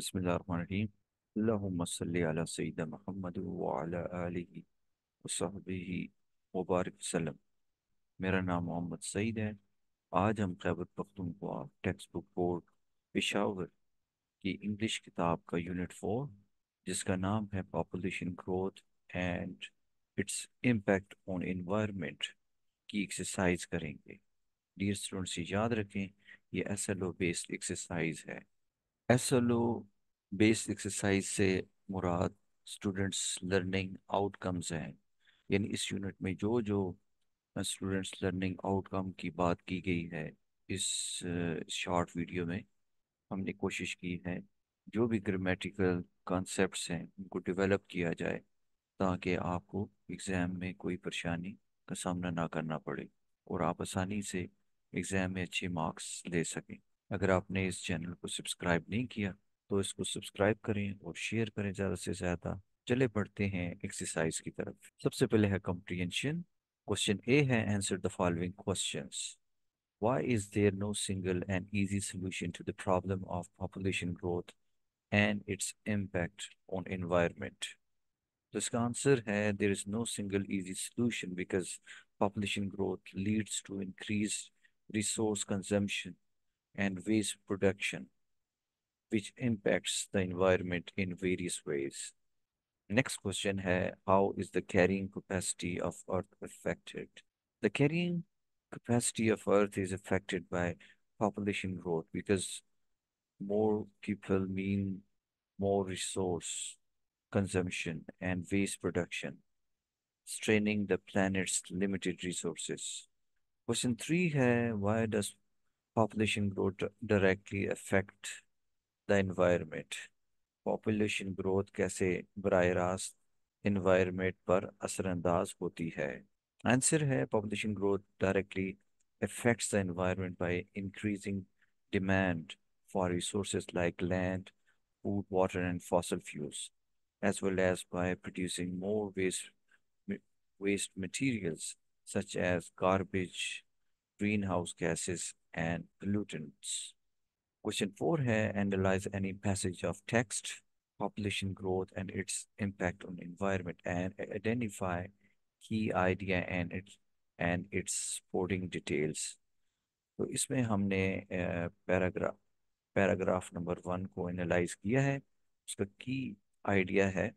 बसमीम सईद महमद वसहबी मुबारक मेरा नाम मोहम्मद सईद है आज हम Khyber Pakhtunkhwa text book board Peshawar की इंग्लिश किताब का यूनिट फोर जिसका नाम है population growth and its impact on environment की एक्सरसाइज करेंगे डियर स्टूडेंट्स याद रखें ये S L O based exercise है S L O based exercise से मुराद स्टूडेंट्स लर्निंग आउटकम्स हैं यानी इस यूनिट में जो जो स्टूडेंट्स लर्निंग आउटकम की बात की गई है इस शॉर्ट वीडियो में हमने कोशिश की है जो भी ग्रामेटिकल कॉन्सेप्ट हैं उनको डिवेलप किया जाए ताकि आपको एग्ज़ाम में कोई परेशानी का सामना ना करना पड़े और आप आसानी से एग्ज़ाम में अच्छे मार्क्स ले सकें अगर आपने इस चैनल को सब्सक्राइब नहीं किया तो इसको सब्सक्राइब करें और शेयर करें ज़्यादा से ज़्यादा चले बढ़ते हैं एक्सरसाइज की तरफ सबसे पहले है कॉम्प्रिहेंशन क्वेश्चन ए है answer the following questions Why is there no single and easy solution to the problem of population growth and its impact on environment? तो इसका आंसर है there is no single easy solution because population growth leads to increased resource consumption and waste production, which impacts the environment in various ways. Next question hai, how is the carrying capacity of Earth affected? The carrying capacity of Earth is affected by population growth because more people mean more resource consumption and waste production, straining the planet's limited resources. Question three hai, why does population growth directly affect the environment population growth कैसे बरह रास्त environment पर असरअंदाज होती है Answer है population growth directly affects the environment by increasing demand for resources like land food water and fossil fuels as well as by producing more waste waste materials such as garbage greenhouse gases and pollutants. Question four here, analyze any passage of text, population growth and its impact on environment and identify key idea and its and its supporting details. this, we have paragraph paragraph number one को analyse किया है उसका key idea है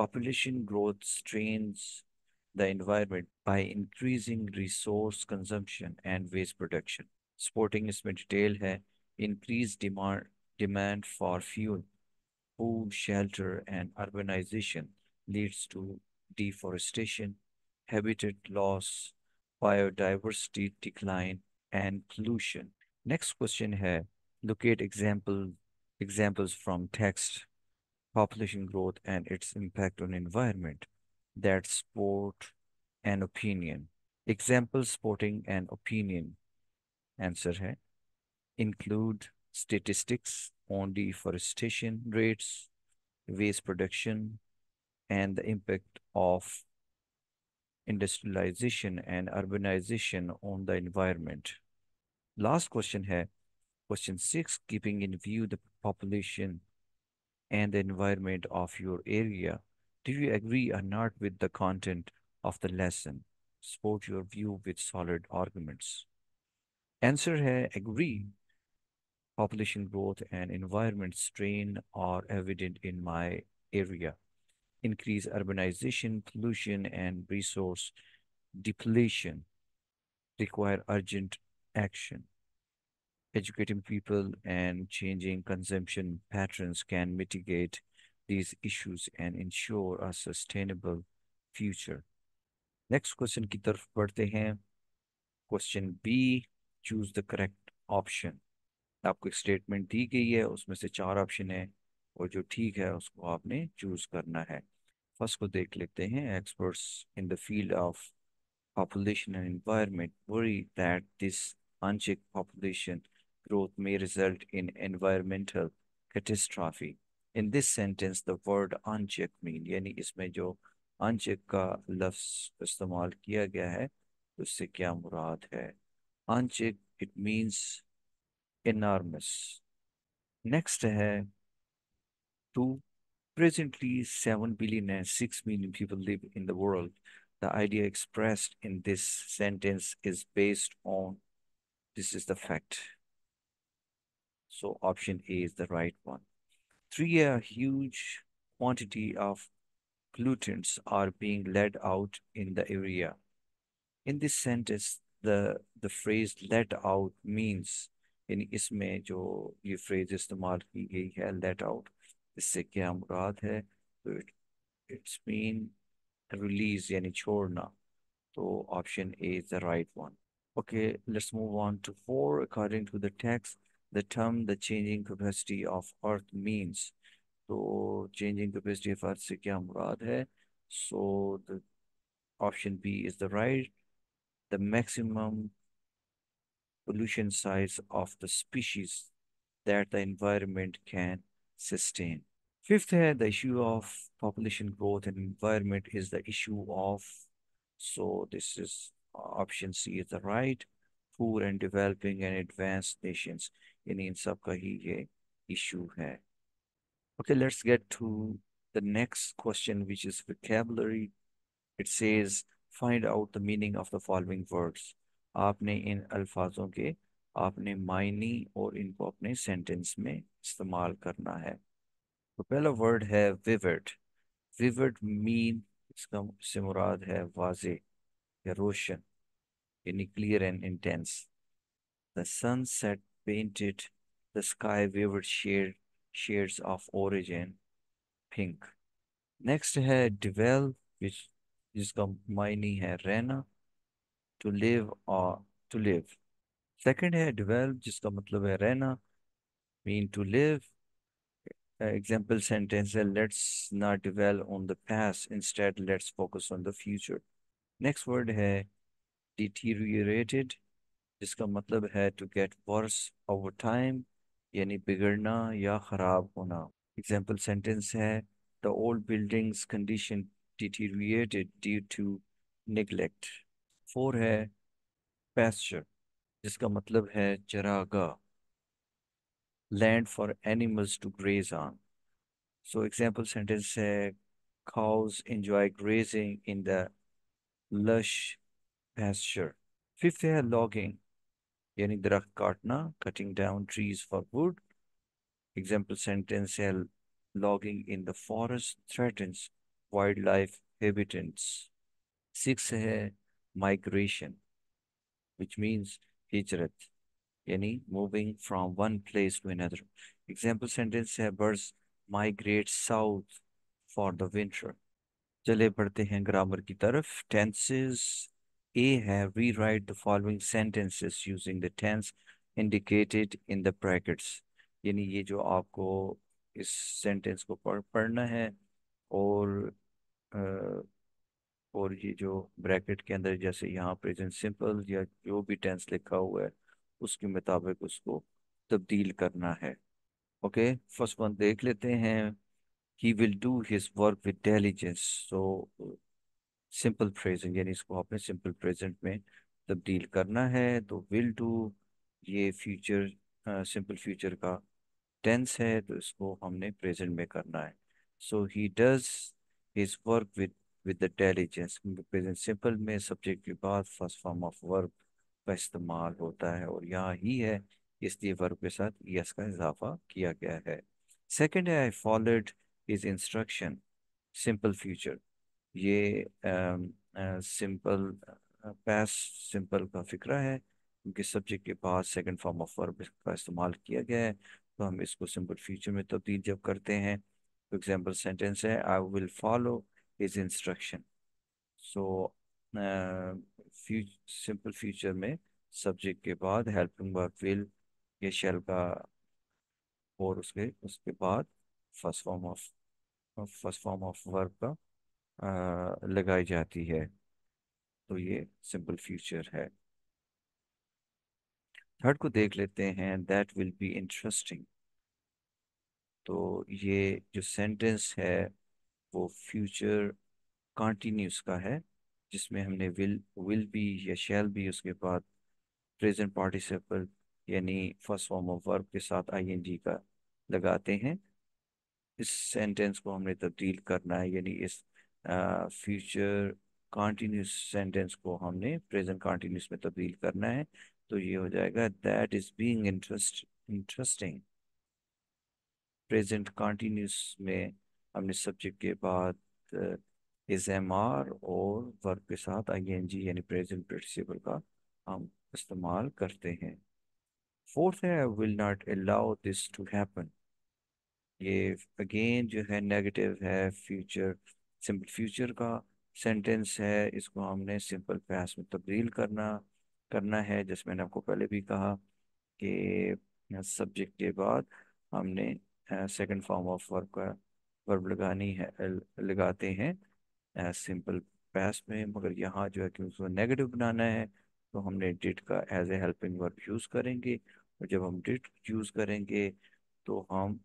population growth strains the environment by increasing resource consumption and waste production. Supporting इसमें detail है increased demand demand for fuel, food, shelter, and urbanization leads to deforestation, habitat loss, biodiversity decline, and pollution. Next question here, locate example, examples from text, population growth and its impact on environment, that sport and opinion. Example sporting and opinion. Answer है include statistics on deforestation rates, waste production, and the impact of industrialization and urbanization on the environment. Last question here, question six, keeping in view the population and the environment of your area, do you agree or not with the content of the lesson? Support your view with solid arguments. Answer agree. Population growth and environment strain are evident in my area. Increase urbanization, pollution, and resource depletion require urgent action. Educating people and changing consumption patterns can mitigate these issues and ensure a sustainable future. Next question की तरफ बढ़ते हैं. Question B. Choose the correct option आपको एक statement दी गई है उसमें से चार ऑप्शन है और जो ठीक है उसको आपने चूज करना है फर्स्ट को देख लेते हैं experts in the field of population and environment worry that this unchecked population growth may result in environmental catastrophe in this sentence the word unchecked mean यानी इसमें जो अनचेक का लफ्स इस्तेमाल किया गया है उससे क्या मुराद है uncheck it means enormous. Next है two presently 7 billion and 6 million people live in the world. The idea expressed in this sentence is based on this is the fact. So option A is the right one. Three, a huge quantity of pollutants are being let out in the area. In this sentence, the the hmm. phrase let out means in isme jo ye phrase istemal ki gayi hai let out isse kya murad hai it, it's mean release yani chhodna so option a is the right one okay let's move on to four according to the text the term the changing capacity of earth means so changing capacity of earth se kya murad hai so the option b is the right the maximum pollution size of the species that the environment can sustain. Fifth here, the issue of population growth and environment is the issue of, so this is uh, option C is the right, poor and developing and advanced nations. In इन सब issue है. Okay, let's get to the next question, which is vocabulary. It says find out the meaning of the following words आपने इन अल्फाजों के आपने मायने और इनको अपने सेंटेंस में इस्तेमाल करना है तो पहला वर्ड है विवर्ड विवर्ड मीन इसका से मुराद है वाजे या रोशन यानी clear and intense the sunset painted the sky vivid shade shades of ओरिजिन पिंक नेक्स्ट है डिवेल विच जिसका मायनी है रहना टू लिव और टू लिव सेकंड है डिवेल्प जिसका मतलब है रहना mean to live example sentence है let's not dwell on the past instead let's focus on the future next word है डिटीरियरेटेड जिसका मतलब है to get worse over time यानी बिगड़ना या ख़राब होना एग्जाम्पल सेंटेंस है the old building's condition deteriorated due to neglect. Four है pasture, जिसका मतलब है चरागाह land for animals to graze on so example cows enjoy grazing in the lush pasture fifth है logging यानी दरख्त cutting down trees for wood example sentence है logging in the forest threatens wildlife habitats. Six है migration, which means hijrat, yani moving from one place to another. Example sentence है birds migrate south for the winter. चले पढ़ते हैं grammar की तरफ tenses A है rewrite the following sentences using the tense indicated in the brackets. यानी ये जो आपको इस sentence को पढ़ना है और और ये जो ब्रैकेट के अंदर जैसे यहाँ प्रेजेंट सिंपल या जो भी टेंस लिखा हुआ है उसके मुताबिक उसको तब्दील करना है ओके फर्स्ट वन देख लेते हैं he will do his work with diligence so simple present यानी इसको आपने सिंपल प्रेजेंट में तब्दील करना है तो विल डू ये फ्यूचर सिंपल फ्यूचर का टेंस है तो इसको हमने प्रेजेंट में करना है so he does is work with, with intelligence. Present simple में सब्जेक्ट के बाद फर्स्ट फॉर्म ऑफ वर्ब का इस्तेमाल होता है और यहाँ ही है इसलिए वर्ब के साथ यस का इजाफा किया गया है सेकेंड है I followed is instruction simple future ये सिंपल पैस सिंपल का फिक्रा है क्योंकि सब्जेक्ट के बाद सेकंड फॉर्म ऑफ वर्ब का इस्तेमाल किया गया है तो हम इसको सिंपल फ्यूचर में तब्दील जब करते हैं for example sentence है I will follow his instruction so uh, future, simple future में subject के बाद helping verb will ये shall का और उसके उसके बाद first form of first form of verb का uh, लगाई जाती है तो ये सिंपल फ्यूचर है थर्ड को देख लेते हैं दैट विल बी इंटरेस्टिंग तो ये जो सेंटेंस है वो फ्यूचर कॉन्टीन्यूस का है जिसमें हमने विल विल बी या शैल बी उसके बाद प्रेजेंट पार्टिसिपल यानी फर्स्ट फॉर्म ऑफ वर्ब के साथ आईएनजी का लगाते हैं इस सेंटेंस को हमने तब्दील करना है यानी इस फ्यूचर कॉन्टीन्यूस सेंटेंस को हमने प्रेजेंट कॉन्टीन्यूस में तब्दील करना है तो ये हो जाएगा that is being interest interesting present continuous में हमने सब्जेक्ट के बाद इज एम आर और वर्क के साथ आई एन जी यानी प्रेजेंट प्रिंसिपल का हम इस्तेमाल करते हैं फोर्थ है will not allow this to happen ये अगेन जो है नेगेटिव है फ्यूचर सिंपल फ्यूचर का सेंटेंस है इसको हमने सिंपल पैस में तब्दील करना करना है जैसे मैंने आपको पहले भी कहा कि सब्जेक्ट के बाद हमने सेकंड फॉर्म ऑफ वर्ब का वर्ब लगानी है लगाते हैं सिंपल पैस में मगर यहाँ जो है कि उसको नेगेटिव बनाना है तो हमने डिट का as a helping verb use करेंगे और जब हम डिट यूज़ करेंगे तो हम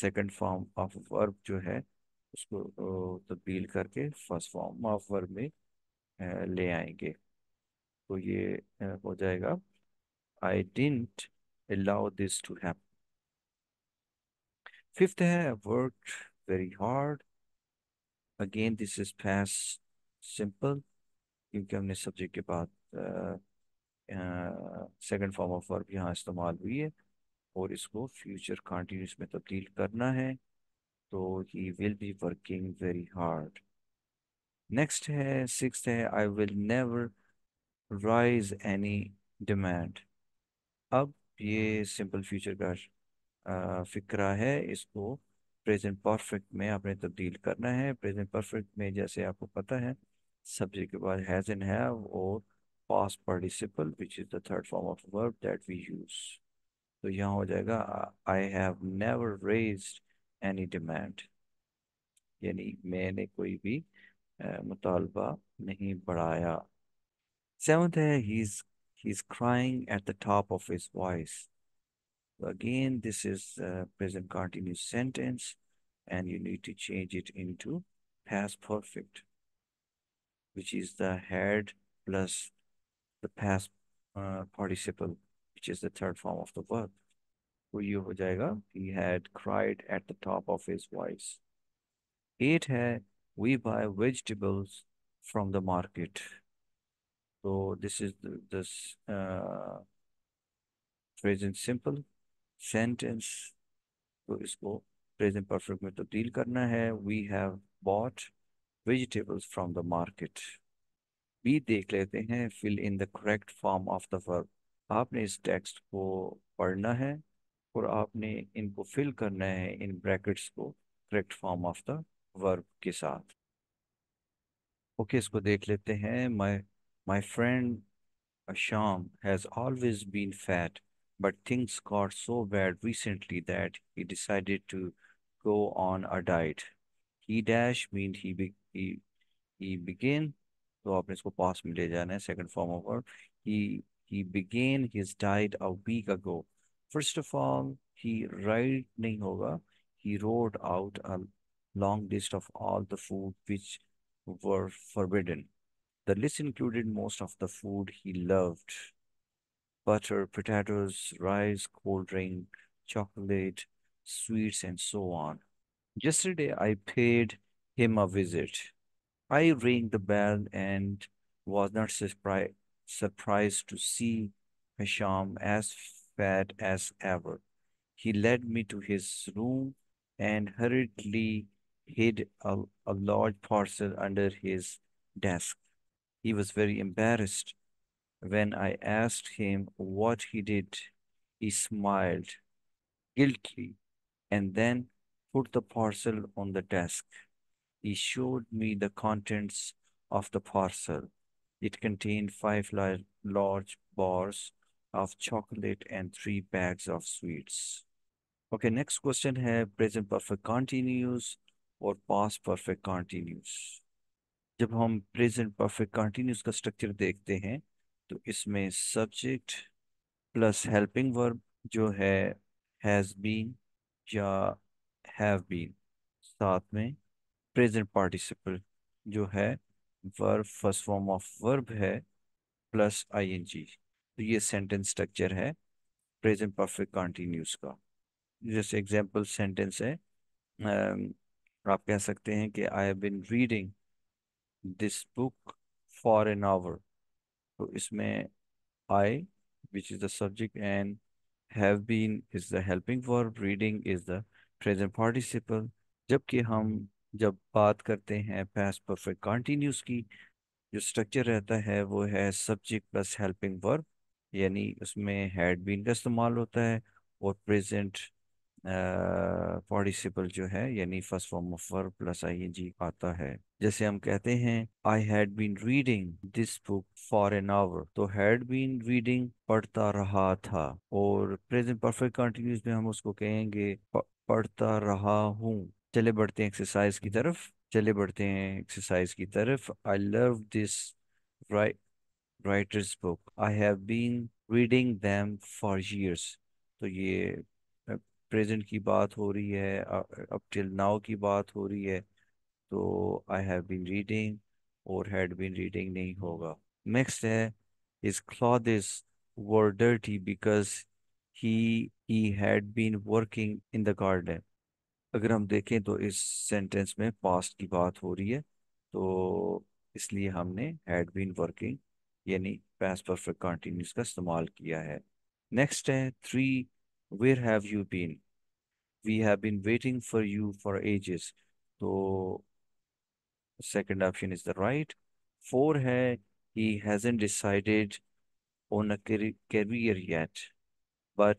सेकंड फॉर्म ऑफ वर्ब जो है उसको तब्दील करके फर्स्ट फॉर्म ऑफ वर्ब में ले आएंगे तो ये हो जाएगा I didn't allow this to happen fifth है work very hard again this is past simple क्योंकि हमने सब्जेक्ट के बाद सेकंड फॉर्म ऑफ वर्क यहाँ इस्तेमाल हुई है और इसको फ्यूचर कंटिन्यूस में तब्दील करना है तो he will be working very hard next है सिक्स है I will never raise any demand अब ये सिंपल फ्यूचर का फ़िक्रा है इसको प्रेजेंट परफेक्ट में आपने तब्दील करना है प्रेजेंट परफेक्ट में जैसे आपको पता है सब्जेक्ट के बाद हैज़ एंड हैव और past participle which is the third form of verb that we use तो यहाँ हो जाएगा I have never raise any demand यानी मैंने कोई भी मुतालबा नहीं बढ़ाया सेवंथ है he is he is crying at the top of his voice So again, this is present continuous sentence and you need to change it into past perfect, which is the had plus the past uh, participle, which is the third form of the verb. For you he had cried at the top of his voice. It hai, we buy vegetables from the market. So this is the, this uh, present simple sentence तो इसको present perfect में तब्दील तो करना है we have bought vegetables from the market भी देख लेते हैं fill in the correct form of the verb आपने इस टेक्स्ट को पढ़ना है और आपने इनको फिल करना है इन ब्रैकेट्स को correct form of the verb के साथ ओके okay, इसको देख लेते हैं my my friend Sham has always been fat but things got so bad recently that he decided to go on a diet. He dash means he be, he he begin to so apne isko past mein le jana second form of verb. He he began his diet a week ago. First of all, he writing over. He wrote out a long list of all the food which were forbidden. The list included most of the food he loved butter, potatoes, rice, cold drink, chocolate, sweets, and so on. Yesterday, I paid him a visit. I rang the bell and was not surpri- surprised to see Hisham as fat as ever. He led me to his room and hurriedly hid a, a large parcel under his desk. He was very embarrassed when I asked him what he did, he smiled guiltily and then put the parcel on the desk. He showed me the contents of the parcel. It contained five large bars of chocolate and three bags of sweets. Okay, next question here, present perfect continuous or past perfect continuous? जब हम present perfect continuous का structure देखते हैं तो इसमें subject plus helping verb जो है has been या हैव बीन साथ में प्रेजेंट पार्टिसिपल जो है verb first form of verb है प्लस आईएनजी तो ये सेंटेंस स्ट्रक्चर है प्रेजेंट परफेक्ट कॉन्टीन्यूस का जैसे एग्जांपल सेंटेंस है आप कह सकते हैं कि I have been reading this book for an hour तो इसमें I which is the subject and have been is the helping verb reading is the present participle जबकि हम हम्म। जब बात करते हैं पास परफेक्ट continuous की जो स्ट्रक्चर रहता है वो है सब्जेक्ट प्लस हेल्पिंग वर्ब यानी उसमें हैड बीन का इस्तेमाल होता है और प्रेजेंट पार्टिसिपल जो है यानी first form of verb plus I N G आता है जैसे हम कहते हैं I had been reading this book for an hour तो हैड बीन रीडिंग पढ़ता रहा था और प्रेजेंट परफेक्ट कंटिन्यूस में हम उसको कहेंगे पढ़ता रहा हूँ चले बढ़ते हैं एक्सरसाइज की तरफ चले बढ़ते हैं एक्सरसाइज की तरफ I love this right writer's book I have been reading them for years तो ये प्रेजेंट की बात हो रही है अप टिल नाउ की बात हो रही है तो आई हैव बीन रीडिंग और हैड बीन रीडिंग नहीं होगा नेक्स्ट है his cloth is dirty because he had been working in the garden अगर हम देखें तो इस सेंटेंस में पास्ट की बात हो रही है तो इसलिए हमने हैड बीन वर्किंग यानी पैस परफेक्ट कंटिन्यूस का इस्तेमाल किया है नेक्स्ट है three where have you been we have been waiting for you for ages तो Second option is the right. Four hai, he hasn't decided on a career yet, but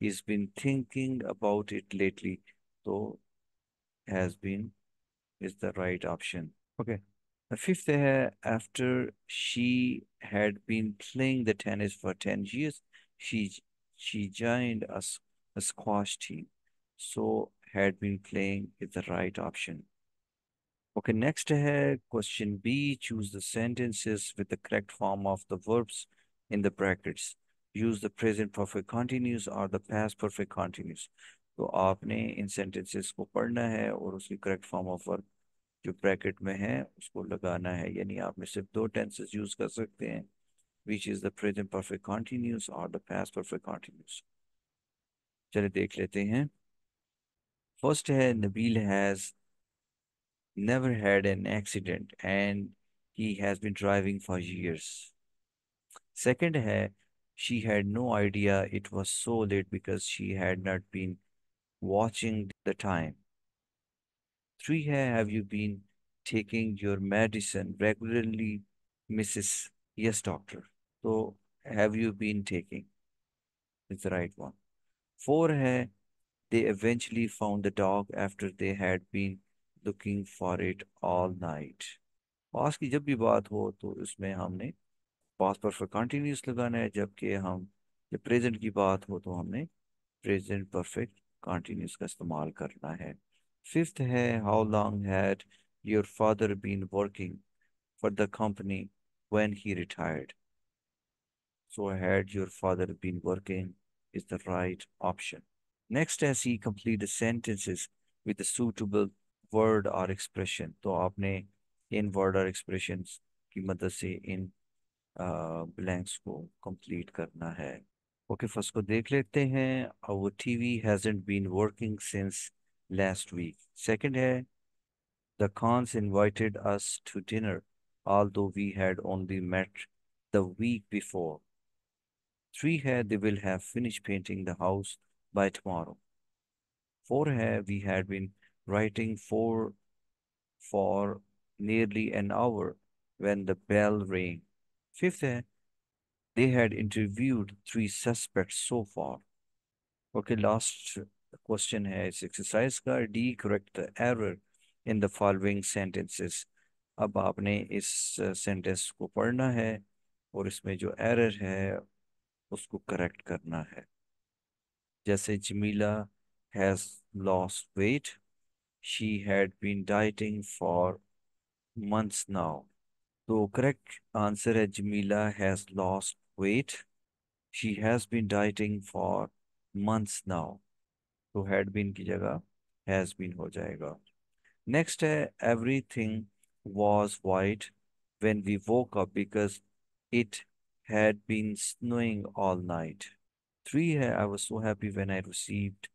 he's been thinking about it lately. So has been is the right option. Okay. The fifth hai, after she had been playing the tennis for 10 years, she she joined a, a squash team. So had been playing is the right option. Okay, next है question B. Choose the sentences with the correct form of the verbs in the brackets. Use the present perfect continuous or the past perfect continuous. तो आपने इन sentences को पढ़ना है और उसकी correct form of verb जो bracket में है उसको लगाना है यानी आप में सिर्फ दो टेंसेस यूज कर सकते हैं which is the present perfect continuous और द पास्ट परफेक्ट कॉन्टीन्यूस चलिए देख लेते हैं फर्स्ट है Nabeel has never had an accident and he has been driving for years. Second, she had no idea it was so late because she had not been watching the time. Three, have you been taking your medicine regularly, Mrs. Yes, doctor. So, have you been taking? It's the right one. Four, they eventually found the dog after they had been looking for it all night पास की जब भी बात हो तो इसमें हमने पास perfect continuous लगाना है जबकि हम जब प्रेजेंट की बात हो तो हमने प्रेजेंट परफेक्ट कंटिन्यूस का इस्तेमाल करना है फिफ्थ है how long had your father been working for the company when he retired so had your father been working is the right option next है C complete the sentences with a suitable word और expression तो आपने इन word और expression की मदद से इन blanks को complete करना है ओके फर्स्ट को देख लेते हैं वो T V hasn't been working since last week second है the Khans invited us to dinner all we had only met the week before three है they will have finish painting the house by tomorrow four है we had been writing for for nearly an hour when the bell rang. Fifth, they had interviewed three suspects so far. Okay, last question here is exercise का D correct the error in the following sentences. अब आपने इस uh, sentence को पढ़ना है और इसमें जो error है उसको correct करना है जैसे Jamila has lost weight. She had been dieting for months now. So correct answer is Jamila has lost weight. She has been dieting for months now. So had been की जगह has been हो जाएगा Next, everything was white when we woke up because it had been snowing all night. Three I was so happy when I received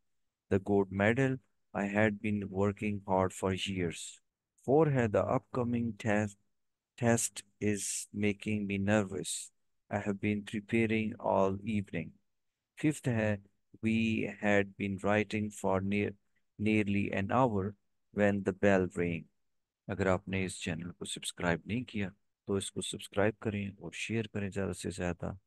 the gold medal I had been working hard for years. For her, the upcoming test, test is making me nervous. I have been preparing all evening. Fifth, we had been writing for near, nearly an hour when the bell rang. अगर आपने इस channel को subscribe नहीं किया तो इसको subscribe करें और शेयर करें ज़्यादा से ज़्यादा